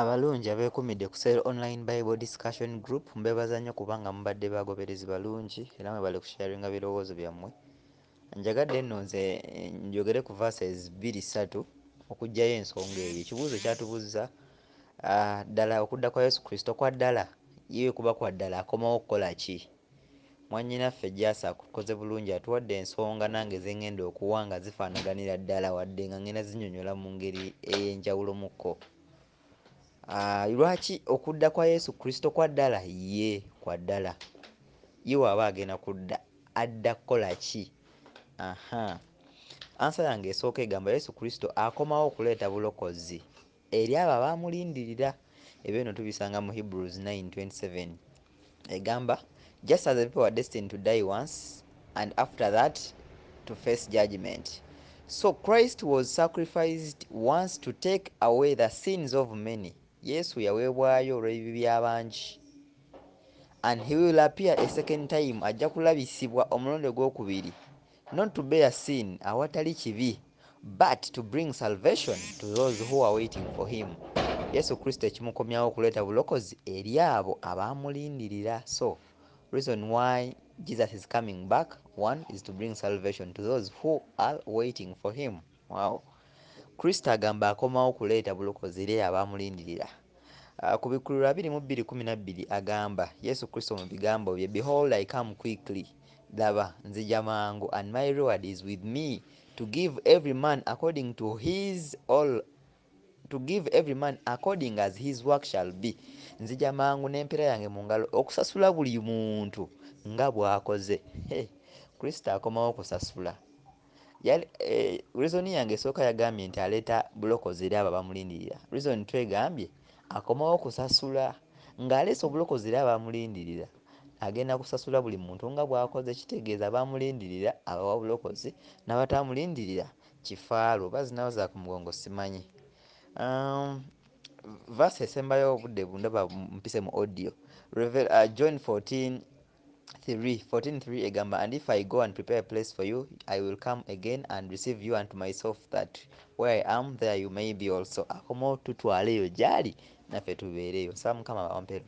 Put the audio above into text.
abalungi abeekumidde ku sel online bible discussion group mbeebaza nnyo kubanga mubadde bagoberezi balungi era mwe bali kusharinga birowoozo byammwe njagadde nno nze eh, njogere ku verses 23 okugjayo ensonga eyo ekibuuzo kyatubuzza ah, ddala okudda kwa yesu kristo kwa ddala yeye kuba kwa ddala akomawo okukola ki mwanyinaffe jasa akukoze bulungi atuwadde ensonga nange zengenda okuwa nga zifaanaganira ddala wadde nga ngenda zinyonyola mu ngeri ey'enjawulo muko Ah, lwaki okudda kwa yesu kristo kwa ddala ye kwa ddala ye waaba agenda kudda adda kukolaki aha ansa yange esooka egamba yesu kristo akomawo okuleeta bulokozi eri abo abaamulindirira ebyono tubisanga mu hebrews 927 egamba just as people are destined to die once and after that to face judgment so christ was sacrificed once to take away the sins of many yesu yaweebwayo olw'ebibi byabangi and he will appear a second time ajja kulabisibwa omulundi ogwokubiri not to bear sin awatali kibi but to bring salvation to those who are waiting for him yesu kristo ekimukomyawo okuleeta bulokozi eri abo abamulindirira so reason why jesus is coming back one is to bring salvation to those who are waiting for him wow. Kristo agamba akomawo kuleeta bulokozi eri abamulindirira ah, ku bikululwa abiri mu bbiri kumi agamba yesu kristo mu bigambo bye behold i come quickly laba nzija mangu and my reward is with me to give every man according to his all to give every man according as his work shall be nzija mangu n'empeera yange mu ngalo okusasula buli muntu nga bw'akoze kristo akomawo okusasula rizoni eh, yange esooka yagambye nti aleeta bulokozi eri abo bamulindirira rizoni twegambye akomawo okusasula ng'aleese obulokozi eri abamulindirira agenda kusasula buli muntu nga bwakoze kitegeeza bamulindirira abawa bulokozi n'abatamulindirira kifaalo oba zinawo za ku mugongo simanyi um, vasa esembayo obudde bundaba mpise mu audio uh, john 14 3 14:3 egamba And if I go and prepare a place for you, I will come again and receive you unto myself, that where I am there you may be also. Akomo tutwaleyo gy'ali naffe tubeereyo. Saamu Mukama awampe